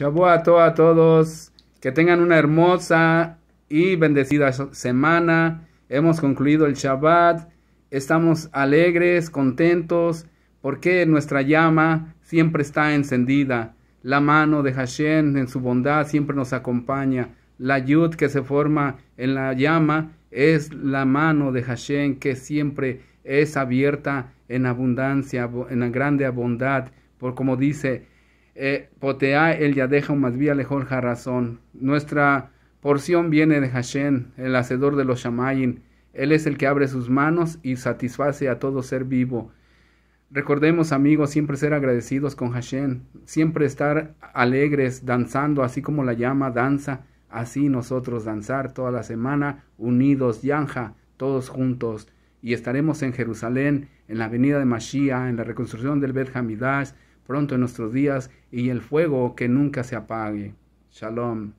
Shabbat a todos. Que tengan una hermosa y bendecida semana. Hemos concluido el Shabbat. Estamos alegres, contentos, porque nuestra llama siempre está encendida. La mano de Hashem en su bondad siempre nos acompaña. La yud que se forma en la llama es la mano de Hashem que siempre es abierta en abundancia, en grande bondad, por como dice eh, potea el Yadeja vía Lejol Jarrazón. Nuestra porción viene de Hashem, el hacedor de los Shamayin. Él es el que abre sus manos y satisface a todo ser vivo. Recordemos, amigos, siempre ser agradecidos con Hashem, siempre estar alegres, danzando, así como la llama danza, así nosotros danzar toda la semana, unidos, yanja, todos juntos. Y estaremos en Jerusalén, en la avenida de Mashiach, en la reconstrucción del Bet Hamidash, pronto en nuestros días y el fuego que nunca se apague. Shalom.